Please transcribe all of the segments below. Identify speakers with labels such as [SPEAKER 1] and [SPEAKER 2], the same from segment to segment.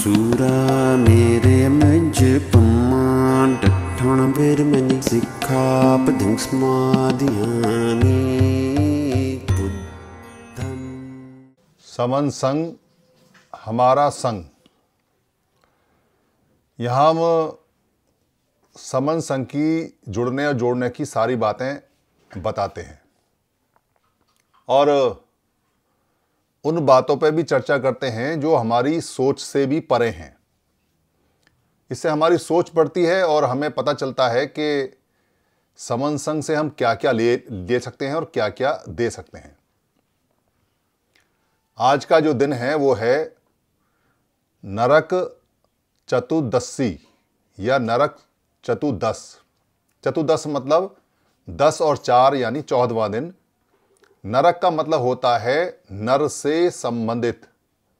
[SPEAKER 1] सूरा मेरे मज पमान ਡਠਣ ਬੇਰ ਮਨ ਸਿੱਖਾ ਪਦਿੰ ਸਮਾਧਿਆਨੀ ਬੁੱਧੰ समन संग हमारा संग यहाँ हम समन संग की जुड़ने और जोड़ने की सारी बातें बताते हैं और उन बातों पर भी चर्चा करते हैं जो हमारी सोच से भी परे हैं इससे हमारी सोच बढ़ती है और हमें पता चलता है कि समन संग से हम क्या क्या ले ले सकते हैं और क्या क्या दे सकते हैं आज का जो दिन है वो है नरक चतुर्दशी या नरक चतुर्दश चतुर्दश मतलब दस और चार यानी चौदवा दिन नरक का मतलब होता है नर से संबंधित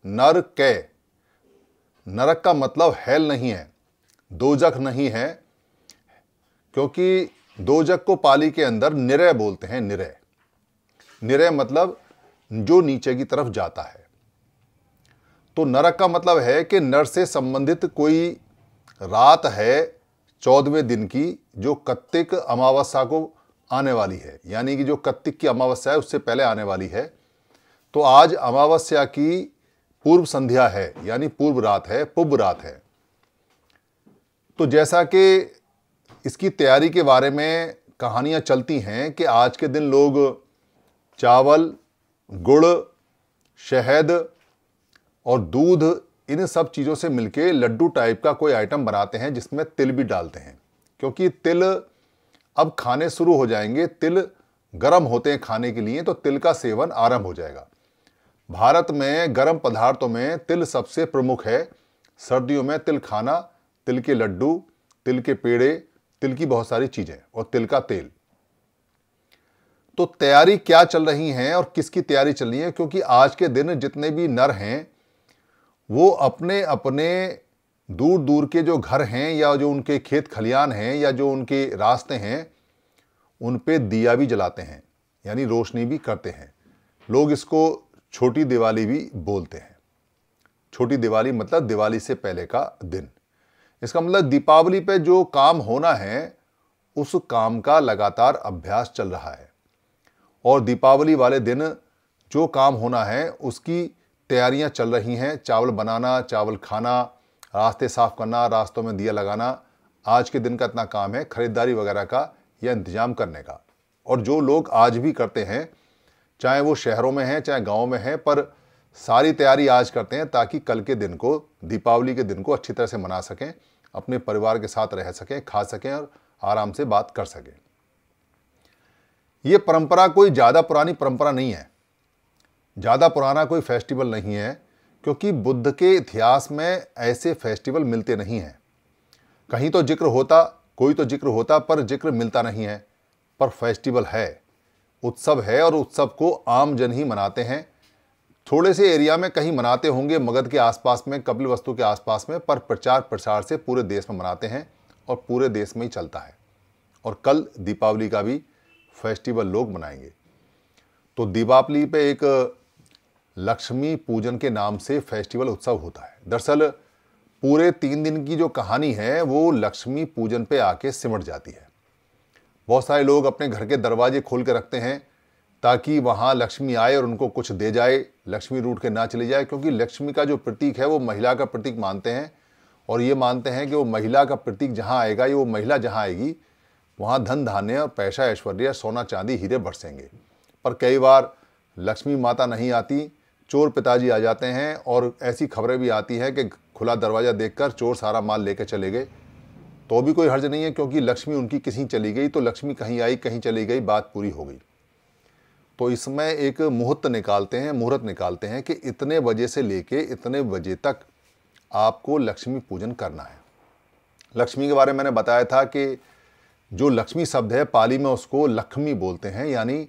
[SPEAKER 1] नर कै नरक का मतलब हेल नहीं है दोजख नहीं है क्योंकि दोजख को पाली के अंदर निरय बोलते हैं निरय निरय मतलब जो नीचे की तरफ जाता है तो नरक का मतलब है कि नर से संबंधित कोई रात है चौदहवें दिन की जो कत्तिक अमावस्या को आने वाली है यानी कि जो कत्तिक की अमावस्या है उससे पहले आने वाली है तो आज अमावस्या की पूर्व संध्या है यानी पूर्व रात है पूर्व रात है तो जैसा कि इसकी तैयारी के बारे में कहानियाँ चलती हैं कि आज के दिन लोग चावल गुड़ शहद और दूध इन सब चीज़ों से मिलके लड्डू टाइप का कोई आइटम बनाते हैं जिसमें तिल भी डालते हैं क्योंकि तिल अब खाने शुरू हो जाएंगे तिल गर्म होते हैं खाने के लिए तो तिल का सेवन आरंभ हो जाएगा भारत में गर्म पदार्थों में तिल सबसे प्रमुख है सर्दियों में तिल खाना तिल के लड्डू तिल के पेड़े तिल की बहुत सारी चीज़ें और तिल का तेल तो तैयारी क्या चल रही है और किसकी तैयारी चल रही है क्योंकि आज के दिन जितने भी नर हैं वो अपने अपने दूर दूर के जो घर हैं या जो उनके खेत खलियान हैं या जो उनके रास्ते हैं उन पे दिया भी जलाते हैं यानी रोशनी भी करते हैं लोग इसको छोटी दिवाली भी बोलते हैं छोटी दिवाली मतलब दिवाली से पहले का दिन इसका मतलब दीपावली पे जो काम होना है उस काम का लगातार अभ्यास चल रहा है और दीपावली वाले दिन जो काम होना है उसकी तैयारियां चल रही हैं चावल बनाना चावल खाना रास्ते साफ करना रास्तों में दिया लगाना आज के दिन का इतना काम है खरीदारी वगैरह का या इंतज़ाम करने का और जो लोग आज भी करते हैं चाहे वो शहरों में हैं चाहे गाँव में हैं पर सारी तैयारी आज करते हैं ताकि कल के दिन को दीपावली के दिन को अच्छी तरह से मना सकें अपने परिवार के साथ रह सकें खा सकें और आराम से बात कर सकें ये परंपरा कोई ज़्यादा पुरानी परंपरा नहीं है ज़्यादा पुराना कोई फेस्टिवल नहीं है क्योंकि बुद्ध के इतिहास में ऐसे फेस्टिवल मिलते नहीं हैं कहीं तो जिक्र होता कोई तो जिक्र होता पर जिक्र मिलता नहीं है पर फेस्टिवल है उत्सव है और उत्सव को आम जन ही मनाते हैं थोड़े से एरिया में कहीं मनाते होंगे मगध के आसपास में कपिल वस्तु के आसपास में पर प्रचार प्रसार से पूरे देश में मनाते हैं और पूरे देश में ही चलता है और कल दीपावली का भी फेस्टिवल लोग मनाएंगे तो दीपावली पे एक लक्ष्मी पूजन के नाम से फेस्टिवल उत्सव होता है दरअसल पूरे तीन दिन की जो कहानी है वो लक्ष्मी पूजन पे आके सिमट जाती है बहुत सारे लोग अपने घर के दरवाजे खोल के रखते हैं ताकि वहाँ लक्ष्मी आए और उनको कुछ दे जाए लक्ष्मी रूट के ना चली जाए क्योंकि लक्ष्मी का जो प्रतीक है वो महिला का प्रतीक मानते हैं और ये मानते हैं कि वो महिला का प्रतीक जहाँ आएगा ये वो महिला जहाँ आएगी वहाँ धन धान्य और पैसा ऐश्वर्य सोना चांदी हीरे बरसेंगे पर कई बार लक्ष्मी माता नहीं आती चोर पिताजी आ जाते हैं और ऐसी खबरें भी आती हैं कि खुला दरवाज़ा देखकर चोर सारा माल लेकर चले गए तो भी कोई हर्ज नहीं है क्योंकि लक्ष्मी उनकी किसी चली गई तो लक्ष्मी कहीं आई कहीं चली गई बात पूरी हो गई तो इसमें एक मुहूर्त निकालते हैं मुहूर्त निकालते हैं कि इतने बजे से लेके इतने बजे तक आपको लक्ष्मी पूजन करना है लक्ष्मी के बारे में मैंने बताया था कि जो लक्ष्मी शब्द है पाली में उसको लक्ष्मी बोलते हैं यानी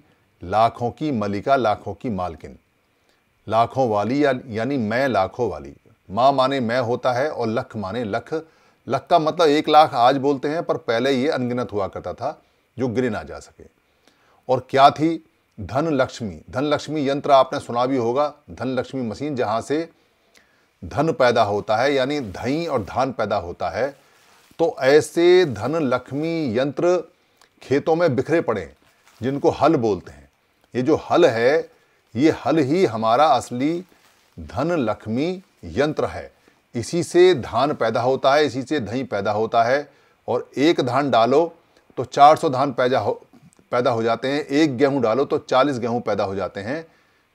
[SPEAKER 1] लाखों की मलिका लाखों की मालकिन लाखों वाली या यानी मैं लाखों वाली माँ माने मैं होता है और लख माने लख लख का मतलब एक लाख आज बोलते हैं पर पहले ये अनगिनत हुआ करता था जो गिरे ना जा सके और क्या थी धन लक्ष्मी धन लक्ष्मी यंत्र आपने सुना भी होगा धन लक्ष्मी मशीन जहाँ से धन पैदा होता है यानी धई और धान पैदा होता है तो ऐसे धन लक्ष्मी यंत्र खेतों में बिखरे पड़े जिनको हल बोलते हैं ये जो हल है ये हल ही हमारा असली धन लक्ष्मी यंत्र है इसी से धान पैदा होता है इसी से दही पैदा होता है और एक धान डालो तो 400 धान पैदा हो पैदा हो जाते हैं एक गेहूं डालो तो 40 गेहूं पैदा हो जाते हैं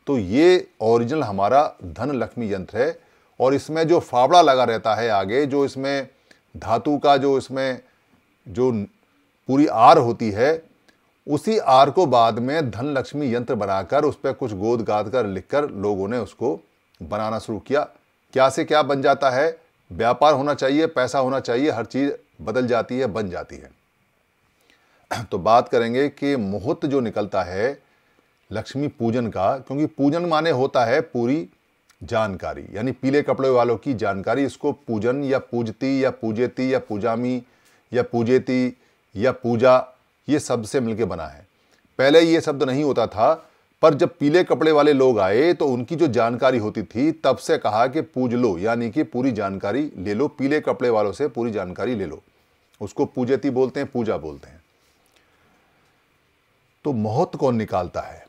[SPEAKER 1] तो ये ओरिजिनल हमारा धन लक्ष्मी यंत्र है और इसमें जो फावड़ा लगा रहता है आगे जो इसमें धातु का जो इसमें जो पूरी आर होती है उसी आर को बाद में धन लक्ष्मी यंत्र बनाकर उस पर कुछ गोद गाद कर लिख कर लोगों ने उसको बनाना शुरू किया क्या से क्या बन जाता है व्यापार होना चाहिए पैसा होना चाहिए हर चीज़ बदल जाती है बन जाती है तो बात करेंगे कि मुहूर्त जो निकलता है लक्ष्मी पूजन का क्योंकि पूजन माने होता है पूरी जानकारी यानी पीले कपड़े वालों की जानकारी इसको पूजन या पूजती या पूजेती या पूजामी या पूजेती या पूजा ये सबसे से मिलकर बना है पहले ये शब्द नहीं होता था पर जब पीले कपड़े वाले लोग आए तो उनकी जो जानकारी होती थी तब से कहा कि पूज लो यानी कि पूरी जानकारी ले लो पीले कपड़े वालों से पूरी जानकारी ले लो उसको पूजती बोलते हैं पूजा बोलते हैं तो मोहत कौन निकालता है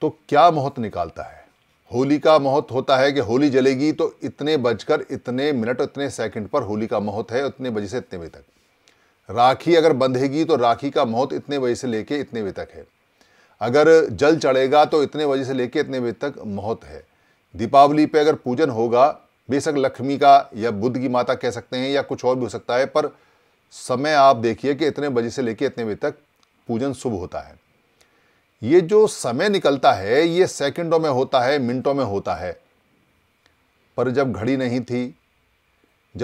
[SPEAKER 1] तो क्या मोहत निकालता है होली का मोहत होता है कि होली जलेगी तो इतने बजकर इतने मिनट इतने सेकंड पर होली का मोहत है उतने बजे से इतने बजे तक राखी अगर बंधेगी तो राखी का मोहत इतने बजे से लेके इतने बजे तक है अगर जल चढ़ेगा तो इतने बजे से लेकर इतने बजे तक मौत है दीपावली पे अगर पूजन होगा बेशक लक्ष्मी का या बुद्ध की माता कह सकते हैं या कुछ और भी हो सकता है पर समय आप देखिए कि इतने बजे से लेकर इतने बजे तक पूजन शुभ होता है ये जो समय निकलता है ये सेकंडों में होता है मिनटों में होता है पर जब घड़ी नहीं थी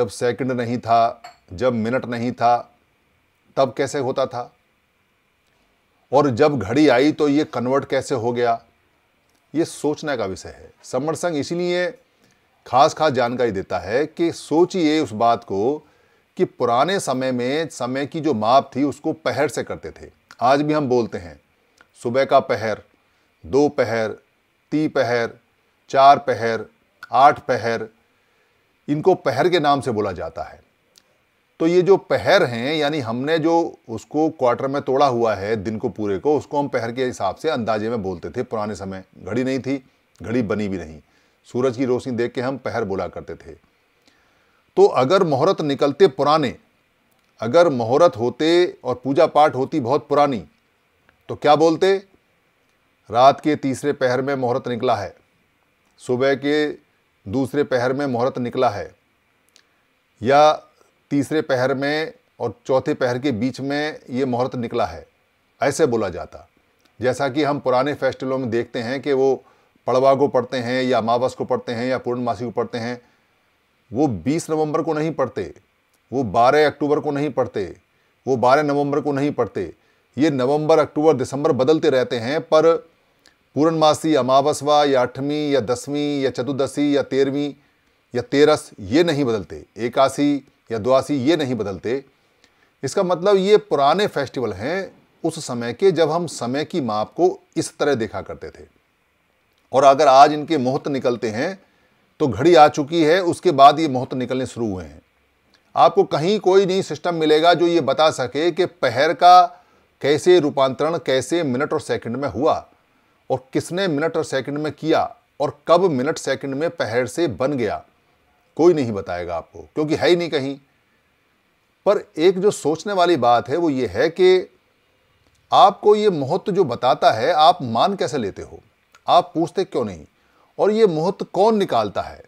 [SPEAKER 1] जब सेकंड नहीं था जब मिनट नहीं था तब कैसे होता था और जब घड़ी आई तो ये कन्वर्ट कैसे हो गया ये सोचने का विषय है समरसंग इसीलिए खास खास जानकारी देता है कि सोचिए उस बात को कि पुराने समय में समय की जो माप थी उसको पहर से करते थे आज भी हम बोलते हैं सुबह का पहर दो पहर ती पहर चार पहर आठ पहर इनको पहर के नाम से बोला जाता है तो ये जो पहर हैं यानी हमने जो उसको क्वार्टर में तोड़ा हुआ है दिन को पूरे को उसको हम पहर के हिसाब से अंदाजे में बोलते थे पुराने समय घड़ी नहीं थी घड़ी बनी भी नहीं सूरज की रोशनी देख के हम पहर बोला करते थे तो अगर मुहूर्त निकलते पुराने अगर मुहूर्त होते और पूजा पाठ होती बहुत पुरानी तो क्या बोलते रात के तीसरे पहर में मुहूर्त निकला है सुबह के दूसरे पहर में मुहूर्त निकला है या तीसरे पहर में और चौथे पहर के बीच में ये मुहूर्त निकला है ऐसे बोला जाता जैसा कि हम पुराने फेस्टिवलों में देखते हैं कि वो पड़वा को पढ़ते हैं या अमावस को पढ़ते हैं या पूर्णमासी को पढ़ते हैं वो 20 नवंबर को नहीं पढ़ते वो 12 अक्टूबर को नहीं पढ़ते वो 12 नवंबर को नहीं पढ़ते ये नवंबर अक्टूबर दिसंबर बदलते रहते हैं पर पूर्णमासी अमावसवा या अठवीं या दसवीं या चतुर्दशी या तेरहवीं या तेरस ये नहीं बदलते एकासी या दुआसी ये नहीं बदलते इसका मतलब ये पुराने फेस्टिवल हैं उस समय के जब हम समय की माप को इस तरह देखा करते थे और अगर आज इनके मुहूर्त निकलते हैं तो घड़ी आ चुकी है उसके बाद ये मुहूर्त निकलने शुरू हुए हैं आपको कहीं कोई नहीं सिस्टम मिलेगा जो ये बता सके कि पहर का कैसे रूपांतरण कैसे मिनट और सेकंड में हुआ और किसने मिनट और सेकंड में किया और कब मिनट सेकंड में पहर से बन गया कोई नहीं बताएगा आपको क्योंकि है ही नहीं कहीं पर एक जो सोचने वाली बात है वो ये है कि आपको ये महत्व जो बताता है आप मान कैसे लेते हो आप पूछते क्यों नहीं और ये महत्व कौन निकालता है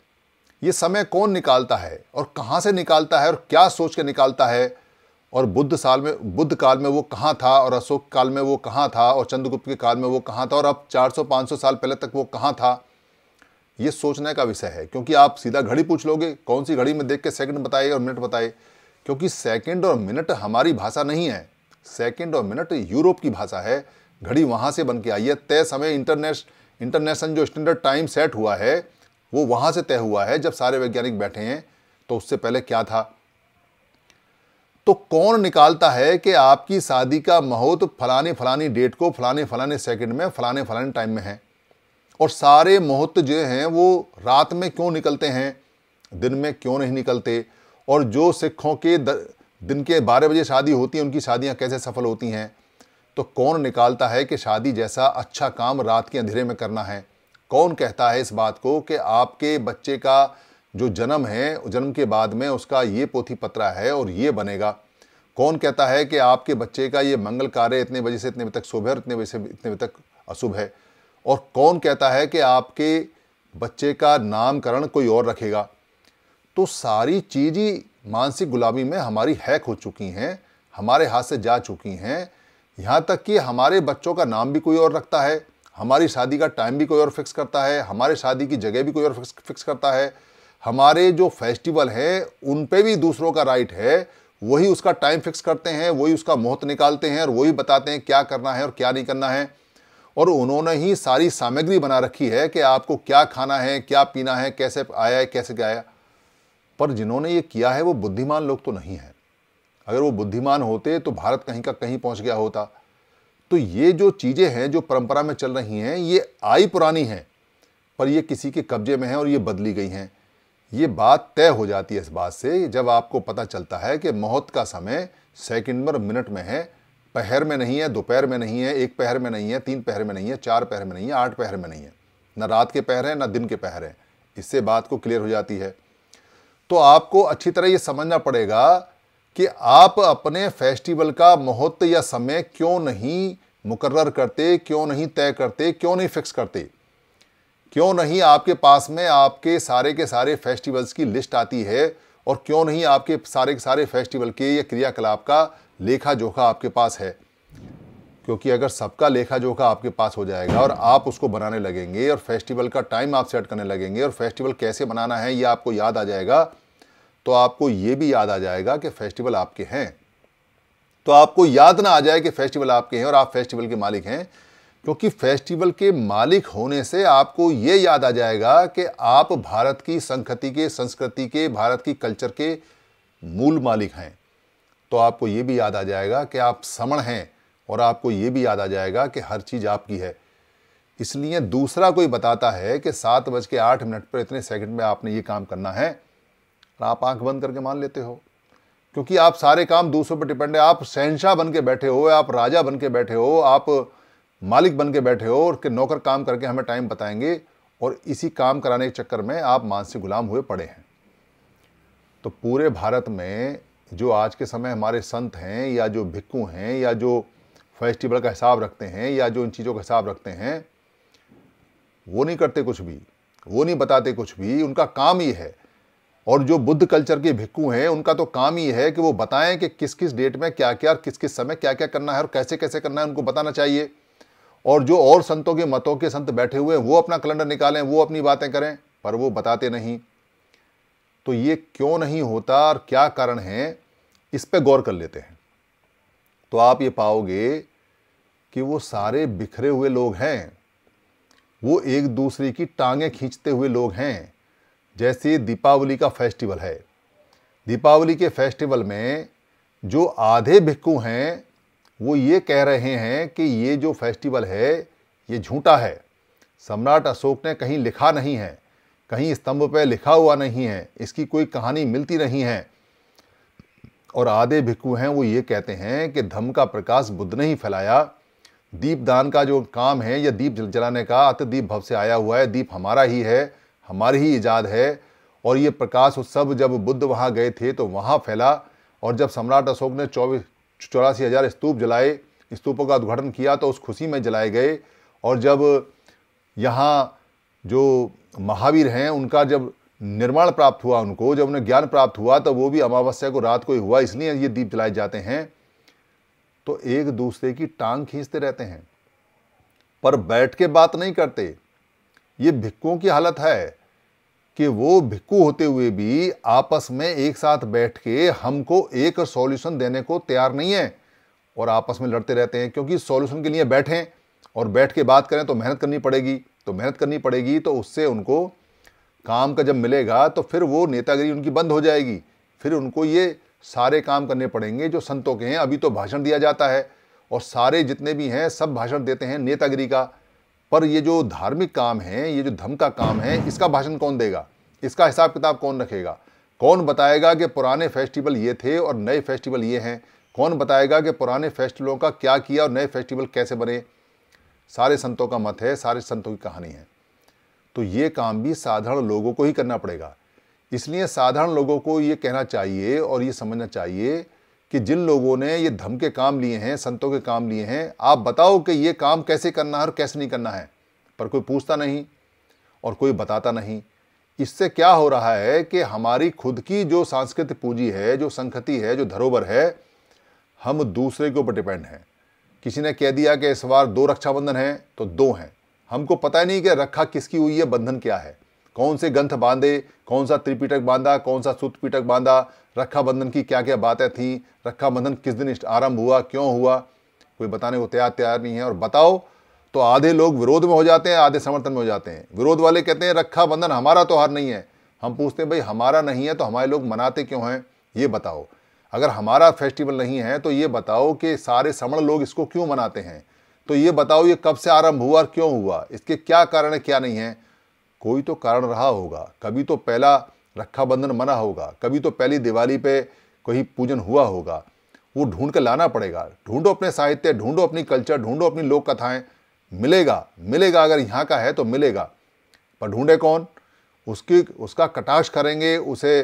[SPEAKER 1] ये समय कौन निकालता है और कहाँ से निकालता है और क्या सोच के निकालता है और बुद्ध साल में बुद्ध काल में वो कहाँ था और अशोक काल में वो कहाँ था और चंद्रगुप्त के काल में वो कहाँ था और अब 400-500 साल पहले तक वो कहाँ था ये सोचने का विषय है क्योंकि आप सीधा घड़ी पूछ लोगे कौन सी घड़ी में देख के सेकंड बताए और मिनट बताए क्योंकि सेकंड और मिनट हमारी भाषा नहीं है सेकंड और मिनट यूरोप की भाषा है घड़ी वहाँ से बन के आई है तय समय इंटरनेश इंटरनेशनल जो स्टैंडर्ड टाइम सेट हुआ है वो वहाँ से तय हुआ है जब सारे वैज्ञानिक बैठे हैं तो उससे पहले क्या था तो कौन निकालता है कि आपकी शादी का महोत फलाने फलानी डेट को फलाने फलाने सेकंड में फलाने फलाने टाइम में है और सारे मुहूर्त जो हैं वो रात में क्यों निकलते हैं दिन में क्यों नहीं निकलते और जो सिखों के दिन के बारह बजे शादी होती है उनकी शादियाँ कैसे सफल होती हैं तो कौन निकालता है कि शादी जैसा अच्छा काम रात के अंधेरे में करना है कौन कहता है इस बात को कि आपके बच्चे का जो जन्म है जन्म के बाद में उसका ये पोथी पत्रा है और ये बनेगा कौन कहता है कि आपके बच्चे का ये मंगल कार्य इतने बजे से इतने बजे तक शुभ है और इतने बजे से इतने बजे तक अशुभ है और कौन कहता है कि आपके बच्चे का नामकरण कोई और रखेगा तो सारी चीज़ ही मानसिक गुलामी में हमारी हैक हो चुकी हैं हमारे हाथ से जा चुकी हैं यहाँ तक कि हमारे बच्चों का नाम भी कोई और रखता है हमारी शादी का टाइम भी कोई और फिक्स करता है हमारे शादी की जगह भी कोई और फिक्स फिक्स करता है हमारे जो फेस्टिवल हैं उन पे भी दूसरों का राइट है वही उसका टाइम फिक्स करते हैं वही उसका मुहूर्त निकालते हैं और वही बताते हैं क्या करना है और क्या नहीं करना है और उन्होंने ही सारी सामग्री बना रखी है कि आपको क्या खाना है क्या पीना है कैसे आया है कैसे गया पर जिन्होंने ये किया है वो बुद्धिमान लोग तो नहीं हैं अगर वो बुद्धिमान होते तो भारत कहीं का कहीं पहुंच गया होता तो ये जो चीज़ें हैं जो परंपरा में चल रही हैं ये आई पुरानी हैं पर ये किसी के कब्जे में है और ये बदली गई हैं ये बात तय हो जाती है इस बात से जब आपको पता चलता है कि मौत का समय सेकंड और मिनट में है पहर में नहीं है दोपहर में नहीं है एक पहर में नहीं है तीन पहर में नहीं है चार पहर में नहीं है आठ पहर में नहीं है ना रात के पहर हैं ना दिन के पहर हैं इससे बात को क्लियर हो जाती है तो आपको अच्छी तरह ये समझना पड़ेगा कि आप अपने फेस्टिवल का मुहूर्त या समय क्यों नहीं मुकर्र करते क्यों नहीं तय करते क्यों नहीं फिक्स करते क्यों नहीं आपके पास में आपके सारे के सारे फेस्टिवल्स की लिस्ट आती है और क्यों नहीं आपके सारे के सारे फेस्टिवल के या क्रियाकलाप का लेखा जोखा आपके पास है क्योंकि अगर सबका लेखा जोखा आपके पास हो जाएगा और आप उसको बनाने लगेंगे और फेस्टिवल का टाइम आप सेट करने लगेंगे और फेस्टिवल कैसे बनाना है ये आपको याद आ जाएगा तो आपको ये भी याद आ जाएगा कि फेस्टिवल आपके हैं तो आपको याद ना आ जाए कि फेस्टिवल आपके हैं और आप फेस्टिवल के मालिक हैं क्योंकि फेस्टिवल के मालिक होने से आपको ये याद आ जाएगा कि आप भारत की संस्कृति के संस्कृति के भारत की कल्चर के मूल मालिक हैं तो आपको ये भी याद आ जाएगा कि आप समण हैं और आपको ये भी याद आ जाएगा कि हर चीज़ आपकी है इसलिए दूसरा कोई बताता है कि सात बज के आठ मिनट पर इतने सेकंड में आपने ये काम करना है और आप आंख बंद करके मान लेते हो क्योंकि आप सारे काम दूसरों पर डिपेंड है आप शहनशाह बन के बैठे हो आप राजा बन के बैठे हो आप मालिक बन के बैठे हो और के नौकर काम करके हमें टाइम बताएंगे और इसी काम कराने के चक्कर में आप मानसिक गुलाम हुए पड़े हैं तो पूरे भारत में जो आज के समय हमारे संत हैं या जो भिक्खु हैं या जो फेस्टिवल का हिसाब रखते हैं या जो इन चीज़ों का हिसाब रखते हैं वो नहीं करते कुछ भी वो नहीं बताते कुछ भी उनका काम ही है और जो बुद्ध कल्चर के भिक्कू हैं उनका तो काम ही है कि वो बताएं कि किस किस डेट में क्या क्या और किस किस समय क्या क्या करना है और कैसे कैसे करना है उनको बताना चाहिए और जो और संतों के मतों के संत बैठे हुए हैं वो अपना कैलेंडर निकालें वो अपनी बातें करें पर वो बताते नहीं तो ये क्यों नहीं होता और क्या कारण है इस पर गौर कर लेते हैं तो आप ये पाओगे कि वो सारे बिखरे हुए लोग हैं वो एक दूसरे की टांगें खींचते हुए लोग हैं जैसे दीपावली का फेस्टिवल है दीपावली के फेस्टिवल में जो आधे भिक्कू हैं वो ये कह रहे हैं कि ये जो फेस्टिवल है ये झूठा है सम्राट अशोक ने कहीं लिखा नहीं है कहीं स्तंभ पर लिखा हुआ नहीं है इसकी कोई कहानी मिलती नहीं है और आधे भिक्खु हैं वो ये कहते हैं कि धम का प्रकाश बुद्ध ने ही फैलाया दीपदान का जो काम है या दीप जलाने का अतदीप भव से आया हुआ है दीप हमारा ही है हमारी ही ईजाद है और ये प्रकाश उत्सव जब बुद्ध वहाँ गए थे तो वहाँ फैला और जब सम्राट अशोक ने चौबीस चौरासी हज़ार स्तूप जलाए स्तूपों का उद्घाटन किया तो उस खुशी में जलाए गए और जब यहाँ जो महावीर हैं उनका जब निर्माण प्राप्त हुआ उनको जब उन्हें ज्ञान प्राप्त हुआ तो वो भी अमावस्या को रात को ही हुआ इसलिए ये दीप जलाए जाते हैं तो एक दूसरे की टांग खींचते रहते हैं पर बैठ के बात नहीं करते ये भिक्कों की हालत है कि वो भिक्कू होते हुए भी आपस में एक साथ बैठ के हमको एक सॉल्यूशन देने को तैयार नहीं है और आपस में लड़ते रहते हैं क्योंकि सॉल्यूशन के लिए बैठें और बैठ के बात करें तो मेहनत करनी पड़ेगी तो मेहनत करनी पड़ेगी तो उससे उनको काम का जब मिलेगा तो फिर वो नेतागिरी उनकी बंद हो जाएगी फिर उनको ये सारे काम करने पड़ेंगे जो संतों के हैं अभी तो भाषण दिया जाता है और सारे जितने भी हैं सब भाषण देते हैं नेतागिरी का पर ये जो धार्मिक काम है ये जो धम का काम है इसका भाषण कौन देगा इसका हिसाब किताब कौन रखेगा कौन बताएगा कि पुराने फेस्टिवल ये थे और नए फेस्टिवल ये हैं कौन बताएगा कि पुराने फेस्टिवलों का क्या किया और नए फेस्टिवल कैसे बने सारे संतों का मत है सारे संतों की कहानी है तो ये काम भी साधारण लोगों को ही करना पड़ेगा इसलिए साधारण लोगों को ये कहना चाहिए और ये समझना चाहिए कि जिन लोगों ने ये धम के काम लिए हैं संतों के काम लिए हैं आप बताओ कि ये काम कैसे करना है और कैसे नहीं करना है पर कोई पूछता नहीं और कोई बताता नहीं इससे क्या हो रहा है कि हमारी खुद की जो सांस्कृतिक पूंजी है जो संखति है जो धरोहर है हम दूसरे के ऊपर डिपेंड हैं किसी ने कह दिया कि इस बार दो रक्षाबंधन हैं तो दो हैं हमको पता ही नहीं कि रक्षा किसकी हुई है बंधन क्या है कौन से ग्रंथ बांधे कौन सा त्रिपीटक बांधा कौन सा सूत पीटक बांधा रक्षाबंधन की क्या क्या बातें थीं रक्षाबंधन किस दिन आरंभ हुआ क्यों हुआ कोई बताने को तैयार तैयार नहीं है और बताओ तो आधे लोग विरोध में हो जाते हैं आधे समर्थन में हो जाते हैं विरोध वाले कहते हैं रक्षाबंधन हमारा त्यौहार नहीं है हम पूछते हैं भाई हमारा नहीं है तो हमारे लोग मनाते क्यों हैं ये बताओ अगर हमारा फेस्टिवल नहीं है तो ये बताओ कि सारे समण लोग इसको क्यों मनाते हैं तो ये बताओ ये कब से आरंभ हुआ और क्यों हुआ इसके क्या कारण है क्या नहीं है कोई तो कारण रहा होगा कभी तो पहला रक्षाबंधन मना होगा कभी तो पहली दिवाली पे कोई पूजन हुआ होगा वो ढूंढ कर लाना पड़ेगा ढूंढो अपने साहित्य ढूंढो अपनी कल्चर ढूंढो अपनी लोक कथाएं मिलेगा मिलेगा अगर यहाँ का है तो मिलेगा पर ढूंढे कौन उसकी उसका कटाश करेंगे उसे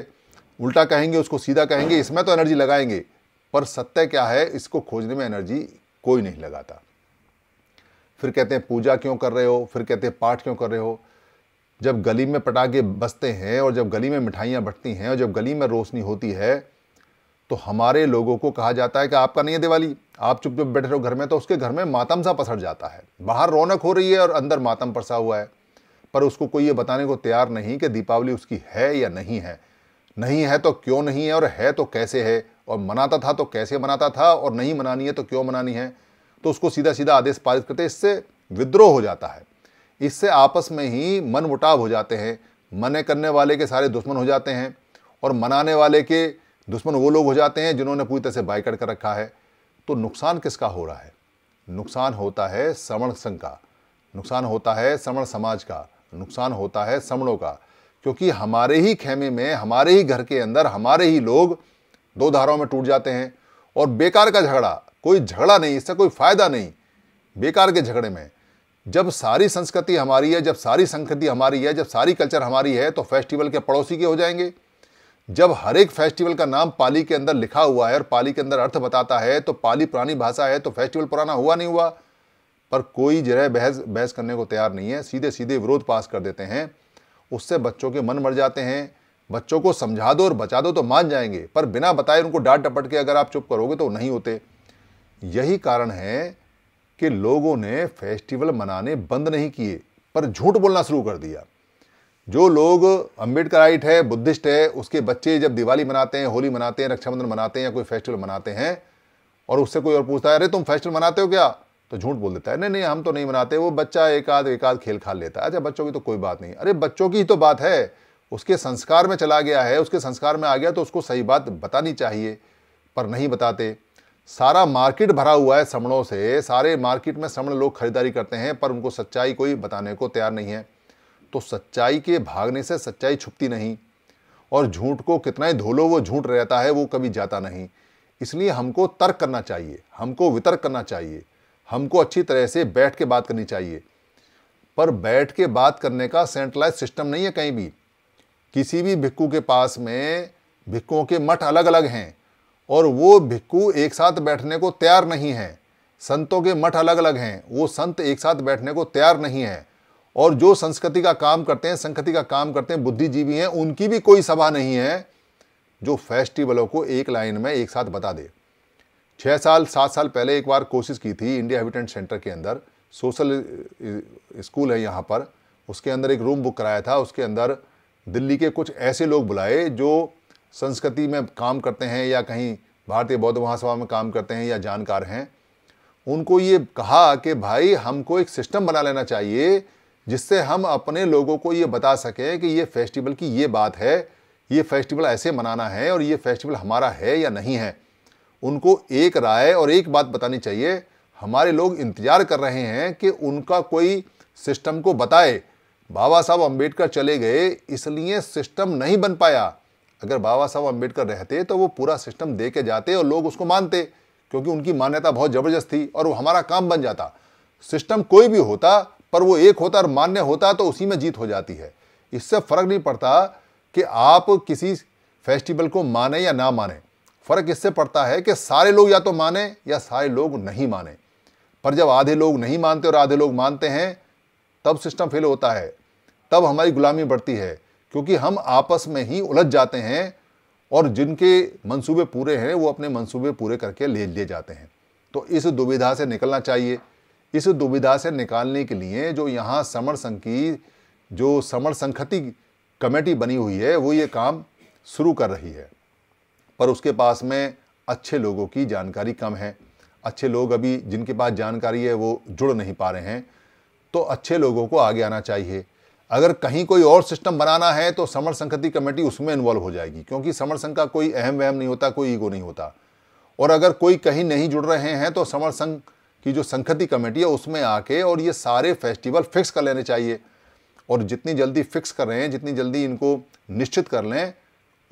[SPEAKER 1] उल्टा कहेंगे उसको सीधा कहेंगे इसमें तो एनर्जी लगाएंगे पर सत्य क्या है इसको खोजने में एनर्जी कोई नहीं लगाता फिर कहते हैं पूजा क्यों कर रहे हो फिर कहते हैं पाठ क्यों कर रहे हो जब गली में पटाखे बसते हैं और जब गली में मिठाइयाँ बटती हैं और जब गली में रोशनी होती है तो हमारे लोगों को कहा जाता है कि आपका नहीं है दिवाली आप चुप चुप बैठे रहो घर में तो उसके घर में मातम सा पसर जाता है बाहर रौनक हो रही है और अंदर मातम पसा हुआ है पर उसको कोई ये बताने को तैयार नहीं कि दीपावली उसकी है या नहीं है नहीं है तो क्यों नहीं है और है तो कैसे है और मनाता था तो कैसे मनाता था और नहीं मनानी है तो क्यों मनानी है तो उसको सीधा सीधा आदेश पारित करते इससे विद्रोह हो जाता है इससे आपस में ही मन मुटाव हो जाते हैं मने करने वाले के सारे दुश्मन हो जाते हैं और मनाने वाले के दुश्मन वो लोग हो जाते हैं जिन्होंने पूरी तरह से बाइकट कर रखा है तो नुकसान किसका हो रहा है नुकसान होता है समण संघ का नुकसान होता है समण समाज का नुकसान होता है समणों का क्योंकि हमारे ही खेमे में हमारे ही घर के अंदर हमारे ही लोग दो धाराओं में टूट जाते हैं और बेकार का झगड़ा कोई झगड़ा नहीं इससे कोई फ़ायदा नहीं बेकार के झगड़े में जब सारी संस्कृति हमारी है जब सारी संस्कृति हमारी है जब सारी कल्चर हमारी है तो फेस्टिवल के पड़ोसी के हो जाएंगे जब हर एक फेस्टिवल का नाम पाली के अंदर लिखा हुआ है और पाली के अंदर अर्थ बताता है तो पाली पुरानी भाषा है तो फेस्टिवल पुराना हुआ नहीं हुआ पर कोई जो बहस बहस करने को तैयार नहीं है सीधे सीधे विरोध पास कर देते हैं उससे बच्चों के मन मर जाते हैं बच्चों को समझा दो और बचा दो तो मान जाएंगे पर बिना बताए उनको डांट डपट के अगर आप चुप करोगे तो नहीं होते यही कारण है कि लोगों ने फेस्टिवल मनाने बंद नहीं किए पर झूठ बोलना शुरू कर दिया जो लोग अम्बेडकराइट है बुद्धिस्ट है उसके बच्चे जब दिवाली मनाते हैं होली मनाते हैं रक्षाबंधन मनाते हैं या कोई फेस्टिवल मनाते हैं और उससे कोई और पूछता है अरे तुम फेस्टिवल मनाते हो क्या तो झूठ बोल देता है नहीं नहीं हम तो नहीं मनाते वो बच्चा एक आध एक आध खेल खा लेता है अच्छा बच्चों की तो कोई बात नहीं अरे बच्चों की ही तो बात है उसके संस्कार में चला गया है उसके संस्कार में आ गया तो उसको सही बात बतानी चाहिए पर नहीं बताते सारा मार्केट भरा हुआ है समणों से सारे मार्केट में समण लोग खरीदारी करते हैं पर उनको सच्चाई कोई बताने को तैयार नहीं है तो सच्चाई के भागने से सच्चाई छुपती नहीं और झूठ को कितना ही धोलो वो झूठ रहता है वो कभी जाता नहीं इसलिए हमको तर्क करना चाहिए हमको वितर्क करना चाहिए हमको अच्छी तरह से बैठ के बात करनी चाहिए पर बैठ के बात करने का सेंट्रलाइज सिस्टम नहीं है कहीं भी किसी भी भिक्कू के पास में भिक्कुओं के मठ अलग अलग हैं और वो भिक्कू एक साथ बैठने को तैयार नहीं हैं संतों के मठ अलग अलग हैं वो संत एक साथ बैठने को तैयार नहीं हैं और जो संस्कृति का काम करते हैं संस्कृति का काम करते हैं बुद्धिजीवी हैं उनकी भी कोई सभा नहीं है जो फेस्टिवलों को एक लाइन में एक साथ बता दे छः साल सात साल पहले एक बार कोशिश की थी इंडिया हैबिटेंट सेंटर के अंदर सोशल स्कूल है यहाँ पर उसके अंदर एक रूम बुक कराया था उसके अंदर दिल्ली के कुछ ऐसे लोग बुलाए जो संस्कृति में काम करते हैं या कहीं भारतीय बौद्ध महासभा में काम करते हैं या जानकार हैं उनको ये कहा कि भाई हमको एक सिस्टम बना लेना चाहिए जिससे हम अपने लोगों को ये बता सकें कि ये फेस्टिवल की ये बात है ये फेस्टिवल ऐसे मनाना है और ये फेस्टिवल हमारा है या नहीं है उनको एक राय और एक बात बतानी चाहिए हमारे लोग इंतज़ार कर रहे हैं कि उनका कोई सिस्टम को बताए बाबा साहब अम्बेडकर चले गए इसलिए सिस्टम नहीं बन पाया अगर बाबा साहब अम्बेडकर रहते तो वो पूरा सिस्टम दे के जाते और लोग उसको मानते क्योंकि उनकी मान्यता बहुत ज़बरदस्त थी और वो हमारा काम बन जाता सिस्टम कोई भी होता पर वो एक होता और मान्य होता तो उसी में जीत हो जाती है इससे फ़र्क नहीं पड़ता कि आप किसी फेस्टिवल को माने या ना माने फ़र्क इससे पड़ता है कि सारे लोग या तो माने या सारे लोग नहीं माने पर जब आधे लोग नहीं मानते और आधे लोग मानते हैं तब सिस्टम फेल होता है तब हमारी गुलामी बढ़ती है क्योंकि हम आपस में ही उलझ जाते हैं और जिनके मंसूबे पूरे हैं वो अपने मंसूबे पूरे करके ले लिए जाते हैं तो इस दुविधा से निकलना चाहिए इस दुविधा से निकालने के लिए जो यहाँ समर संघ की जो समर संखति कमेटी बनी हुई है वो ये काम शुरू कर रही है पर उसके पास में अच्छे लोगों की जानकारी कम है अच्छे लोग अभी जिनके पास जानकारी है वो जुड़ नहीं पा रहे हैं तो अच्छे लोगों को आगे आना चाहिए अगर कहीं कोई और सिस्टम बनाना है तो समर संकति कमेटी उसमें इन्वॉल्व हो जाएगी क्योंकि समर संघ का कोई अहम वहम नहीं होता कोई ईगो नहीं होता और अगर कोई कहीं नहीं जुड़ रहे हैं तो समर संघ की जो संकति कमेटी है उसमें आके और ये सारे फेस्टिवल फिक्स कर लेने चाहिए और जितनी जल्दी फिक्स कर रहे हैं जितनी जल्दी इनको निश्चित कर लें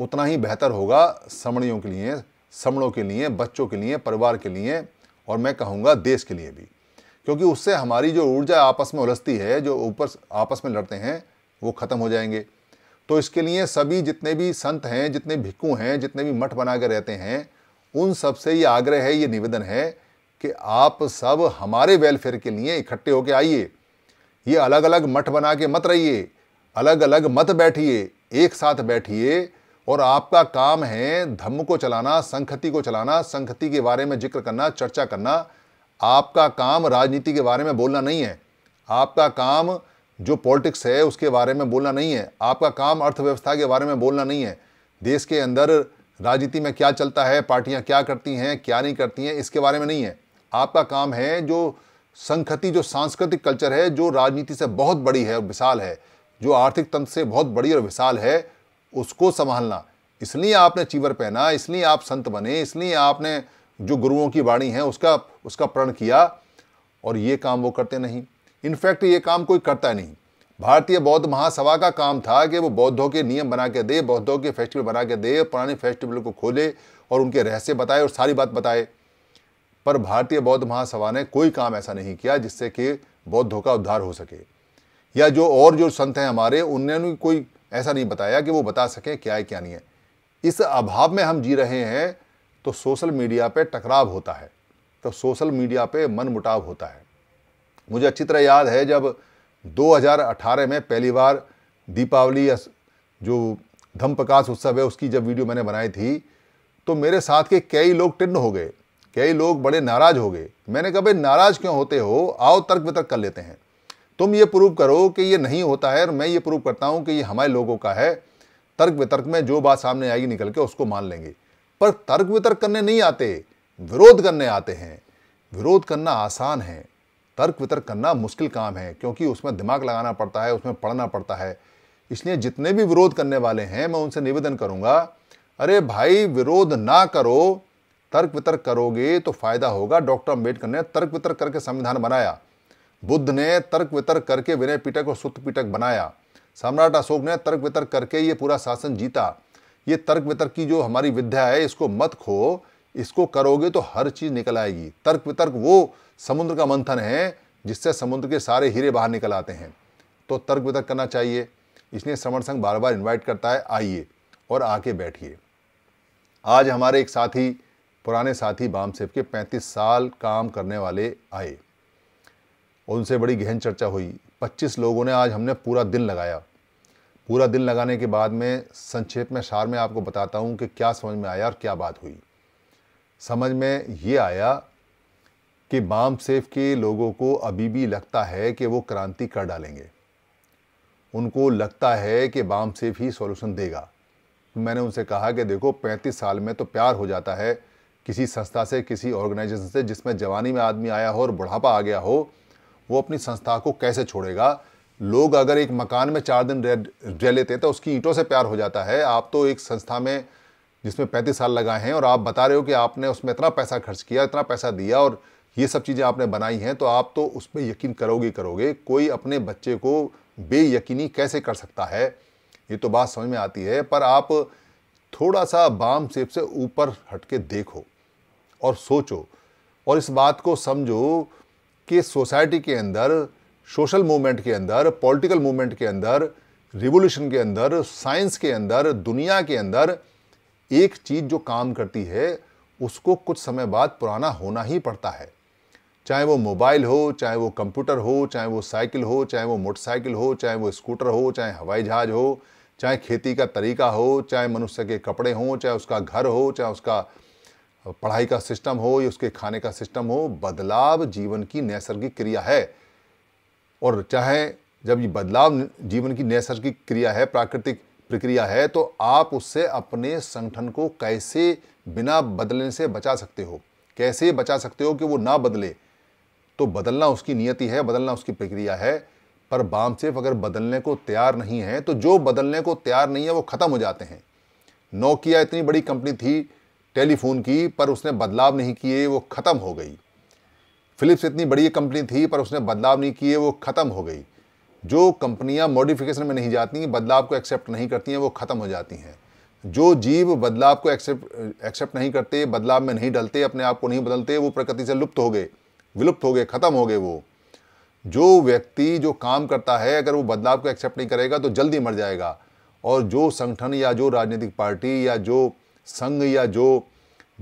[SPEAKER 1] उतना ही बेहतर होगा समणियों के लिए समणों के लिए बच्चों के लिए परिवार के लिए और मैं कहूँगा देश के लिए भी क्योंकि उससे हमारी जो ऊर्जा आपस में उलझती है जो ऊपर आपस में लड़ते हैं वो ख़त्म हो जाएंगे तो इसके लिए सभी जितने भी संत हैं जितने भिक्कू हैं जितने भी मठ बना के रहते हैं उन सब से ये आग्रह है ये निवेदन है कि आप सब हमारे वेलफेयर के लिए इकट्ठे होकर आइए ये अलग अलग मठ बना के मत रहिए अलग अलग मत बैठिए एक साथ बैठिए और आपका काम है धम्म को चलाना संखति को चलाना संखति के बारे में जिक्र करना चर्चा करना आपका काम राजनीति के बारे में बोलना नहीं है आपका काम जो पॉलिटिक्स है उसके बारे में बोलना नहीं है आपका काम अर्थव्यवस्था के बारे में बोलना नहीं है देश के अंदर राजनीति में क्या चलता है पार्टियां क्या करती हैं क्या नहीं करती हैं इसके बारे में नहीं है आपका काम है जो संखति जो सांस्कृतिक कल्चर है जो राजनीति से बहुत बड़ी है और विशाल है जो आर्थिक तंत्र से बहुत बड़ी और विशाल है उसको संभालना इसलिए आपने चीवर पहना इसलिए आप संत बने इसलिए आपने जो गुरुओं की वाणी है उसका उसका प्रण किया और ये काम वो करते नहीं इनफैक्ट ये काम कोई करता नहीं भारतीय बौद्ध महासभा का काम था कि वो बौद्धों के नियम बना के दे बौद्धों के फेस्टिवल बना के दे पुराने फेस्टिवल को खोले और उनके रहस्य बताए और सारी बात बताए पर भारतीय बौद्ध महासभा ने कोई काम ऐसा नहीं किया जिससे कि बौद्धों का उद्धार हो सके या जो और जो संत हैं हमारे उन्होंने कोई ऐसा नहीं बताया कि वो बता सकें क्या है क्या नहीं है इस अभाव में हम जी रहे हैं तो सोशल मीडिया पे टकराव होता है तो सोशल मीडिया पे मन मुटाव होता है मुझे अच्छी तरह याद है जब 2018 में पहली बार दीपावली जो धम प्रकाश उत्सव है उसकी जब वीडियो मैंने बनाई थी तो मेरे साथ के कई लोग टिन्न हो गए कई लोग बड़े नाराज़ हो गए मैंने कहा भाई नाराज़ क्यों होते हो आओ तर्क वितर्क कर लेते हैं तुम ये प्रूव करो कि ये नहीं होता है और मैं ये प्रूव करता हूँ कि ये हमारे लोगों का है तर्क वितर्क में जो बात सामने आएगी निकल के उसको मान लेंगे पर तर्क वितर्क करने नहीं आते विरोध करने आते हैं विरोध करना आसान है तर्क वितर्क करना मुश्किल काम है क्योंकि उसमें दिमाग लगाना पड़ता है उसमें पढ़ना पड़ता है इसलिए जितने भी विरोध करने वाले हैं मैं उनसे निवेदन करूंगा अरे भाई विरोध ना करो तर्क वितर्क करोगे तो फायदा होगा डॉक्टर अम्बेडकर ने तर्क वितर्क करके संविधान बनाया बुद्ध ने तर्क वितर्क करके विनय पीटक और सुत पीटक बनाया सम्राट अशोक ने तर्क वितर्क करके ये पूरा शासन जीता ये तर्क वितर्क की जो हमारी विद्या है इसको मत खो इसको करोगे तो हर चीज़ निकल आएगी तर्क वितर्क वो समुद्र का मंथन है जिससे समुद्र के सारे हीरे बाहर निकल आते हैं तो तर्क वितर्क करना चाहिए इसलिए श्रवण संघ बार बार इन्वाइट करता है आइए और आके बैठिए आज हमारे एक साथी पुराने साथी बामसेव के 35 साल काम करने वाले आए और उनसे बड़ी गहन चर्चा हुई 25 लोगों ने आज हमने पूरा दिन लगाया पूरा दिन लगाने के बाद में संक्षेप में सार में आपको बताता हूँ कि क्या समझ में आया और क्या बात हुई समझ में ये आया कि बाम सेफ के लोगों को अभी भी लगता है कि वो क्रांति कर डालेंगे उनको लगता है कि बाम सेफ ही सॉल्यूशन देगा मैंने उनसे कहा कि देखो 35 साल में तो प्यार हो जाता है किसी संस्था से किसी ऑर्गेनाइजेशन से जिसमें जवानी में आदमी आया हो और बुढ़ापा आ गया हो वो अपनी संस्था को कैसे छोड़ेगा लोग अगर एक मकान में चार दिन रह लेते हैं तो उसकी ईंटों से प्यार हो जाता है आप तो एक संस्था में जिसमें पैंतीस साल लगाए हैं और आप बता रहे हो कि आपने उसमें इतना पैसा खर्च किया इतना पैसा दिया और ये सब चीज़ें आपने बनाई हैं तो आप तो उस पर यकीन करोगे करोगे कोई अपने बच्चे को बेयकीनी कैसे कर सकता है ये तो बात समझ में आती है पर आप थोड़ा सा बाम सेब से ऊपर हट के देखो और सोचो और इस बात को समझो कि सोसाइटी के अंदर सोशल मूवमेंट के अंदर पॉलिटिकल मूवमेंट के अंदर रिवोल्यूशन के अंदर साइंस के अंदर दुनिया के अंदर एक चीज़ जो काम करती है उसको कुछ समय बाद पुराना होना ही पड़ता है चाहे वो मोबाइल हो चाहे वो कंप्यूटर हो चाहे वो साइकिल हो चाहे वो मोटरसाइकिल हो चाहे वो स्कूटर हो चाहे हवाई जहाज़ हो चाहे खेती का तरीका हो चाहे मनुष्य के कपड़े हों चाहे उसका घर हो चाहे उसका पढ़ाई का सिस्टम हो या उसके खाने का सिस्टम हो बदलाव जीवन की नैसर्गिक क्रिया है और चाहे जब ये बदलाव जीवन की नैसर्गिक क्रिया है प्राकृतिक प्रक्रिया है तो आप उससे अपने संगठन को कैसे बिना बदलने से बचा सकते हो कैसे बचा सकते हो कि वो ना बदले तो बदलना उसकी नियति है बदलना उसकी प्रक्रिया है पर बाम सिर्फ अगर बदलने को तैयार नहीं है तो जो बदलने को तैयार नहीं है वो ख़त्म हो जाते हैं नोकिया इतनी बड़ी कंपनी थी टेलीफोन की पर उसने बदलाव नहीं किए वो ख़त्म हो गई फिलिप्स इतनी बड़ी कंपनी थी पर उसने बदलाव नहीं किए वो ख़त्म हो गई जो कंपनियां मॉडिफिकेशन में नहीं जाती बदलाव को एक्सेप्ट नहीं करती हैं वो ख़त्म हो जाती हैं जो जीव बदलाव को एक्सेप्ट एक्सेप्ट नहीं करते बदलाव में नहीं डलते अपने आप को नहीं बदलते वो प्रकृति से लुप्त हो गए विलुप्त हो गए ख़त्म हो गए वो जो व्यक्ति जो काम करता है अगर वो बदलाव को एक्सेप्ट नहीं करेगा तो जल्दी मर जाएगा और जो संगठन या जो राजनीतिक पार्टी या जो संघ या जो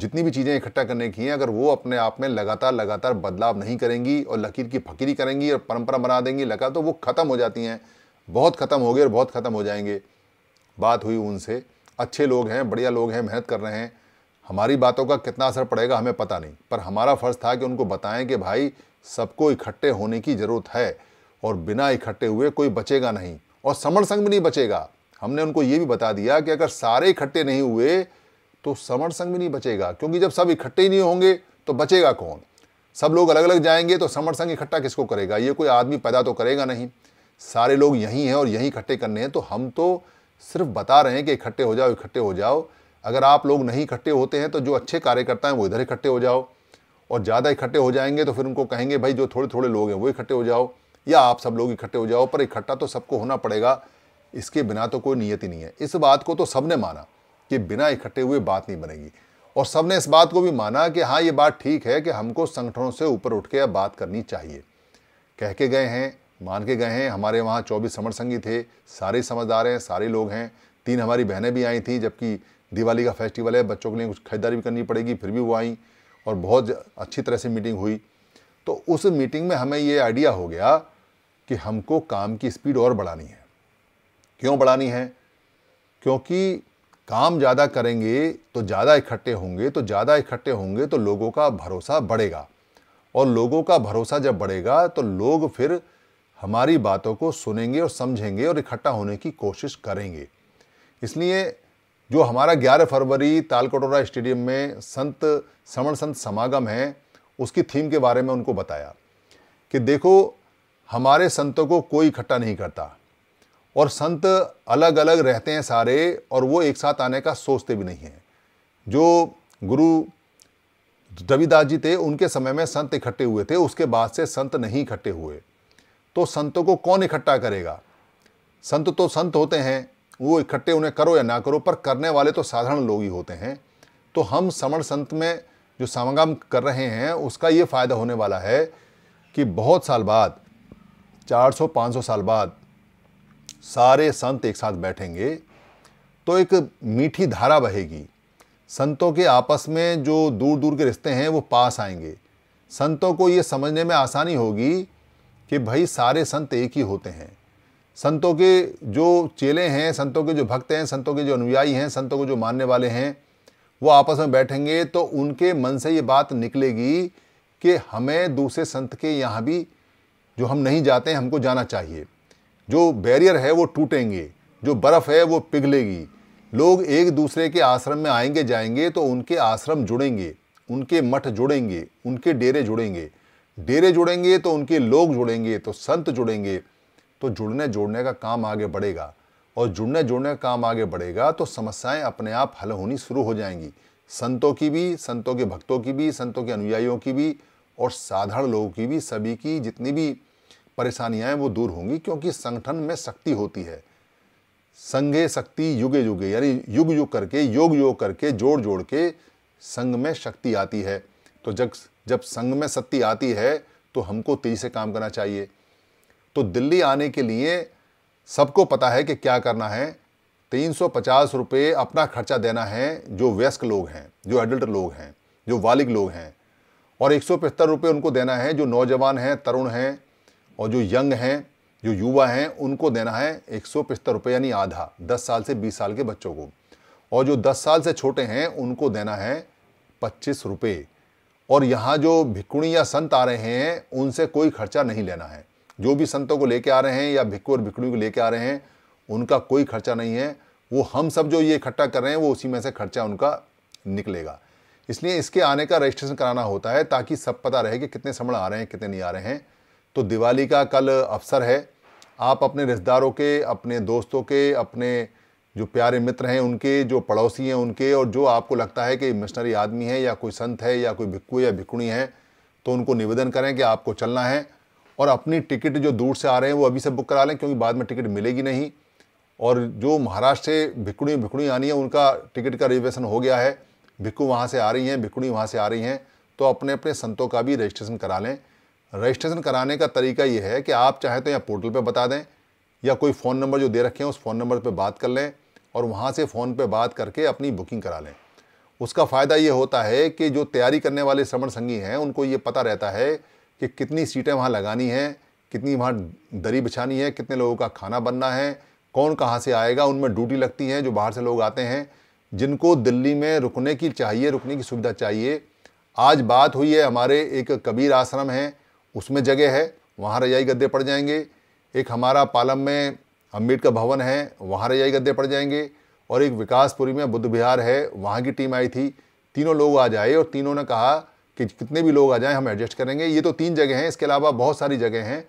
[SPEAKER 1] जितनी भी चीज़ें इकट्ठा करने की हैं अगर वो अपने आप में लगातार लगातार बदलाव नहीं करेंगी और लकीर की फकीरी करेंगी और परंपरा बना देंगी लगा तो वो ख़त्म हो जाती हैं बहुत ख़त्म हो गए और बहुत ख़त्म हो जाएंगे बात हुई उनसे अच्छे लोग हैं बढ़िया लोग हैं मेहनत कर रहे हैं हमारी बातों का कितना असर पड़ेगा हमें पता नहीं पर हमारा फ़र्ज़ था कि उनको बताएं कि भाई सबको इकट्ठे होने की ज़रूरत है और बिना इकट्ठे हुए कोई बचेगा नहीं और समण संघ भी नहीं बचेगा हमने उनको ये भी बता दिया कि अगर सारे इकट्ठे नहीं हुए तो समण संघ भी नहीं बचेगा क्योंकि जब सब इकट्ठे ही नहीं होंगे तो बचेगा कौन सब लोग अलग अलग जाएंगे तो समण संघ इकट्ठा किसको करेगा ये कोई आदमी पैदा तो करेगा नहीं सारे लोग यहीं हैं और यहीं इकट्ठे करने हैं तो हम तो सिर्फ बता रहे हैं कि इकट्ठे हो जाओ इकट्ठे हो जाओ अगर आप लोग नहीं इकट्ठे होते हैं तो जो अच्छे कार्यकर्ता हैं वो इधर इकट्ठे हो जाओ और ज़्यादा इकट्ठे हो जाएंगे तो फिर उनको कहेंगे भाई जो थोड़े थोड़े लोग हैं वो इकट्ठे हो जाओ या आप सब लोग इकट्ठे हो जाओ पर इकट्ठा तो सबको होना पड़ेगा इसके बिना तो कोई नियति नहीं है इस बात को तो सब ने माना कि बिना इकट्ठे हुए बात नहीं बनेगी और सब ने इस बात को भी माना कि हाँ ये बात ठीक है कि हमको संगठनों से ऊपर उठ के अब बात करनी चाहिए कह के गए हैं मान के गए हैं हमारे वहाँ चौबीस समर संगी थे सारे समझदार हैं सारे लोग हैं तीन हमारी बहनें भी आई थी जबकि दिवाली का फेस्टिवल है बच्चों के लिए कुछ खरीदारी भी करनी पड़ेगी फिर भी वो आई और बहुत अच्छी तरह से मीटिंग हुई तो उस मीटिंग में हमें ये आइडिया हो गया कि हमको काम की स्पीड और बढ़ानी है क्यों बढ़ानी है क्योंकि काम ज़्यादा करेंगे तो ज़्यादा इकट्ठे होंगे तो ज़्यादा इकट्ठे होंगे तो लोगों का भरोसा बढ़ेगा और लोगों का भरोसा जब बढ़ेगा तो लोग फिर हमारी बातों को सुनेंगे और समझेंगे और इकट्ठा होने की कोशिश करेंगे इसलिए जो हमारा 11 फरवरी तालकटोरा स्टेडियम में संत समण संत समागम है उसकी थीम के बारे में उनको बताया कि देखो हमारे संतों को कोई इकट्ठा नहीं करता और संत अलग अलग रहते हैं सारे और वो एक साथ आने का सोचते भी नहीं हैं जो गुरु रविदास जी थे उनके समय में संत इकट्ठे हुए थे उसके बाद से संत नहीं इकट्ठे हुए तो संतों को कौन इकट्ठा करेगा संत तो संत होते हैं वो इकट्ठे उन्हें करो या ना करो पर करने वाले तो साधारण लोग ही होते हैं तो हम समण संत में जो समागम कर रहे हैं उसका ये फ़ायदा होने वाला है कि बहुत साल बाद 400-500 साल बाद सारे संत एक साथ बैठेंगे तो एक मीठी धारा बहेगी संतों के आपस में जो दूर दूर के रिश्ते हैं वो पास आएंगे संतों को ये समझने में आसानी होगी कि भाई सारे संत एक ही होते हैं संतों के जो चेले हैं संतों के जो भक्त हैं संतों के जो अनुयायी हैं संतों को जो मानने वाले हैं वो आपस में बैठेंगे तो उनके मन से ये बात निकलेगी कि हमें दूसरे संत के यहाँ भी जो हम नहीं जाते हैं हमको जाना चाहिए जो बैरियर है वो टूटेंगे जो बर्फ़ है वो पिघलेगी लोग एक दूसरे के आश्रम में आएंगे जाएंगे तो उनके आश्रम जुड़ेंगे उनके मठ जुड़ेंगे उनके डेरे जुड़ेंगे डेरे जुड़ेंगे तो उनके लोग जुड़ेंगे तो संत जुड़ेंगे तो जुड़ने जोड़ने का काम आगे बढ़ेगा और जुड़ने जोड़ने का काम आगे बढ़ेगा तो समस्याएं अपने आप हल होनी शुरू हो जाएंगी संतों की भी संतों के भक्तों की भी संतों के अनुयायियों की भी और साधारण लोगों की भी सभी की जितनी भी परेशानियाँ वो दूर होंगी क्योंकि संगठन में शक्ति होती है संगे शक्ति युगे युगे यानी युग युग करके योग योग करके जोड़ जोड़ के संग में शक्ति आती है तो जब जब संग में शक्ति आती है तो हमको तेज़ी से काम करना चाहिए तो दिल्ली आने के लिए सबको पता है कि क्या करना है तीन सौ अपना खर्चा देना है जो वयस्क लोग हैं जो एडल्ट लोग हैं जो वालिक लोग हैं और एक सौ उनको देना है जो नौजवान हैं तरुण हैं और जो यंग हैं जो युवा हैं उनको देना है एक सौ पचहत्तर रुपये यानी आधा दस साल से बीस साल के बच्चों को और जो दस साल से छोटे हैं उनको देना है पच्चीस रुपये और यहाँ जो भिक्कुणी या संत आ रहे हैं उनसे कोई खर्चा नहीं लेना है जो भी संतों को लेके आ रहे हैं या भिक्कू और भिक्कुणी को लेके आ रहे हैं उनका कोई खर्चा नहीं है वो हम सब जो ये इकट्ठा कर रहे हैं वो उसी में से खर्चा उनका निकलेगा इसलिए इसके आने का रजिस्ट्रेशन कराना होता है ताकि सब पता रहे कि कितने समण आ रहे हैं कितने नहीं आ रहे हैं तो दिवाली का कल अवसर है आप अपने रिश्तेदारों के अपने दोस्तों के अपने जो प्यारे मित्र हैं उनके जो पड़ोसी हैं उनके और जो आपको लगता है कि मिशनरी आदमी है या कोई संत है या कोई भिक्कू या भिकुणी है तो उनको निवेदन करें कि आपको चलना है और अपनी टिकट जो दूर से आ रहे हैं वो अभी से बुक करा लें क्योंकि बाद में टिकट मिलेगी नहीं और जो महाराष्ट्र से भिकुणी भिकुणी आनी है उनका टिकट का रिजर्वेशन हो गया है भिक्कू वहाँ से आ रही हैं भिकुणी वहाँ से आ रही हैं तो अपने अपने संतों का भी रजिस्ट्रेशन करा लें रजिस्ट्रेशन कराने का तरीका ये है कि आप चाहे तो यहाँ पोर्टल पर बता दें या कोई फ़ोन नंबर जो दे रखे हैं उस फ़ोन नंबर पर बात कर लें और वहाँ से फ़ोन पर बात करके अपनी बुकिंग करा लें उसका फ़ायदा ये होता है कि जो तैयारी करने वाले श्रवण संगी हैं उनको ये पता रहता है कि कितनी सीटें वहाँ लगानी हैं कितनी वहाँ दरी बिछानी है कितने लोगों का खाना बनना है कौन कहाँ से आएगा उनमें ड्यूटी लगती है जो बाहर से लोग आते हैं जिनको दिल्ली में रुकने की चाहिए रुकने की सुविधा चाहिए आज बात हुई है हमारे एक कबीर आश्रम हैं उसमें जगह है वहाँ रजाई गद्दे पड़ जाएंगे एक हमारा पालम में अम्बेडकर भवन है वहाँ रजाई गद्दे पड़ जाएंगे और एक विकासपुरी में बुद्ध विहार है वहाँ की टीम आई थी तीनों लोग आ जाए और तीनों ने कहा कि कितने भी लोग आ जाएं हम एडजस्ट करेंगे ये तो तीन जगह हैं इसके अलावा बहुत सारी जगह हैं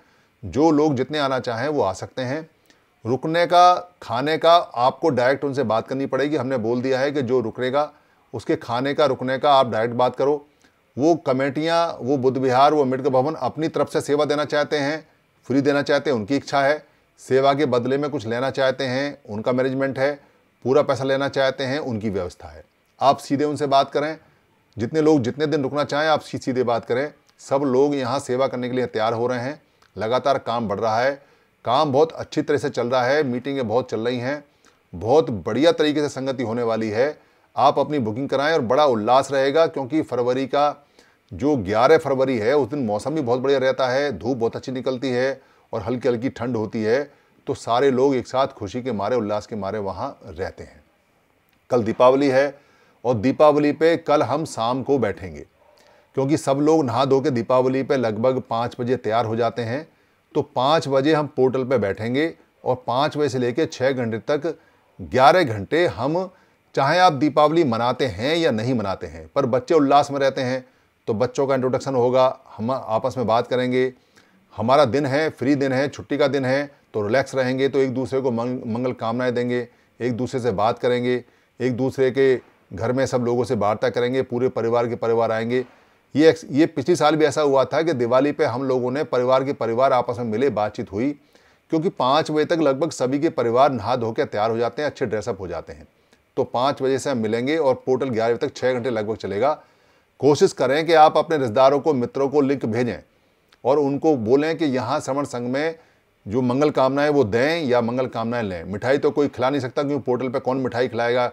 [SPEAKER 1] जो लोग जितने आना चाहें वो आ सकते हैं रुकने का खाने का आपको डायरेक्ट उनसे बात करनी पड़ेगी हमने बोल दिया है कि जो रुकेगा उसके खाने का रुकने का आप डायरेक्ट बात करो वो कमेटियाँ वो बुद्ध विहार वो अम्बेडकर भवन अपनी तरफ से सेवा देना चाहते हैं फ्री देना चाहते हैं उनकी इच्छा है सेवा के बदले में कुछ लेना चाहते हैं उनका मैनेजमेंट है पूरा पैसा लेना चाहते हैं उनकी व्यवस्था है आप सीधे उनसे बात करें जितने लोग जितने दिन रुकना चाहें आप सीधे बात करें सब लोग यहाँ सेवा करने के लिए तैयार हो रहे हैं लगातार काम बढ़ रहा है काम बहुत अच्छी तरह से चल रहा है मीटिंगें बहुत चल रही हैं बहुत बढ़िया तरीके से संगति होने वाली है आप अपनी बुकिंग कराएं और बड़ा उल्लास रहेगा क्योंकि फरवरी का जो 11 फरवरी है उस दिन मौसम भी बहुत बढ़िया रहता है धूप बहुत अच्छी निकलती है और हल्की हल्की ठंड होती है तो सारे लोग एक साथ खुशी के मारे उल्लास के मारे वहाँ रहते हैं कल दीपावली है और दीपावली पे कल हम शाम को बैठेंगे क्योंकि सब लोग नहा धो के दीपावली पे लगभग पाँच बजे तैयार हो जाते हैं तो पाँच बजे हम पोर्टल पे बैठेंगे और पाँच बजे से लेकर छः घंटे तक ग्यारह घंटे हम चाहे आप दीपावली मनाते हैं या नहीं मनाते हैं पर बच्चे उल्लास में रहते हैं तो बच्चों का इंट्रोडक्शन होगा हम आपस में बात करेंगे हमारा दिन है फ्री दिन है छुट्टी का दिन है तो रिलैक्स रहेंगे तो एक दूसरे को मंग, मंगल कामनाएं देंगे एक दूसरे से बात करेंगे एक दूसरे के घर में सब लोगों से वार्ता करेंगे पूरे परिवार के परिवार आएंगे ये ये पिछले साल भी ऐसा हुआ था कि दिवाली पे हम लोगों ने परिवार के परिवार आपस में मिले बातचीत हुई क्योंकि पाँच बजे तक लगभग सभी के परिवार नहा धो के तैयार हो जाते हैं अच्छे ड्रेसअप हो जाते हैं तो पाँच बजे से हम मिलेंगे और पोर्टल ग्यारह बजे तक छः घंटे लगभग चलेगा कोशिश करें कि आप अपने रिश्तेदारों को मित्रों को लिंक भेजें और उनको बोलें कि यहाँ श्रवण संघ में जो मंगल कामनाएं वो दें या मंगल कामनाएं लें मिठाई तो कोई खिला नहीं सकता क्योंकि पोर्टल पे कौन मिठाई खिलाएगा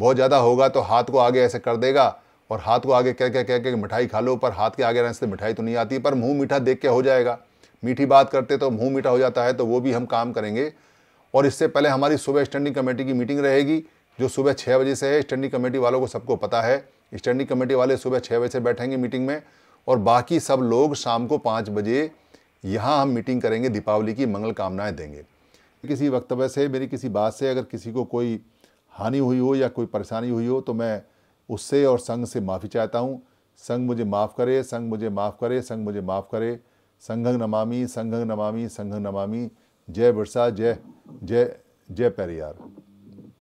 [SPEAKER 1] बहुत ज़्यादा होगा तो हाथ को आगे ऐसे कर देगा और हाथ को आगे कह कह कह के मिठाई खा लो पर हाथ के आगे रहने से मिठाई तो नहीं आती पर मुँह मीठा देख के हो जाएगा मीठी बात करते तो मुँह मीठा हो जाता है तो वो भी हम काम करेंगे और इससे पहले हमारी सुबह स्टैंडिंग कमेटी की मीटिंग रहेगी जो सुबह छः बजे से है स्टैंडिंग कमेटी वालों को सबको पता है स्टैंडिंग कमेटी वाले सुबह छः बजे से बैठेंगे मीटिंग में और बाकी सब लोग शाम को पाँच बजे यहाँ हम मीटिंग करेंगे दीपावली की मंगल कामनाएँ देंगे किसी वक्तव्य से मेरी किसी बात से अगर किसी को कोई हानि हुई हो या कोई परेशानी हुई हो तो मैं उससे और संघ से माफ़ी चाहता हूँ संघ मुझे माफ़ करे संघ मुझे माफ़ करे संघ मुझे माफ़ करे संघ नमामि संघ नमामि संघ नमामि जय बिरसा जय जय जय पेरियार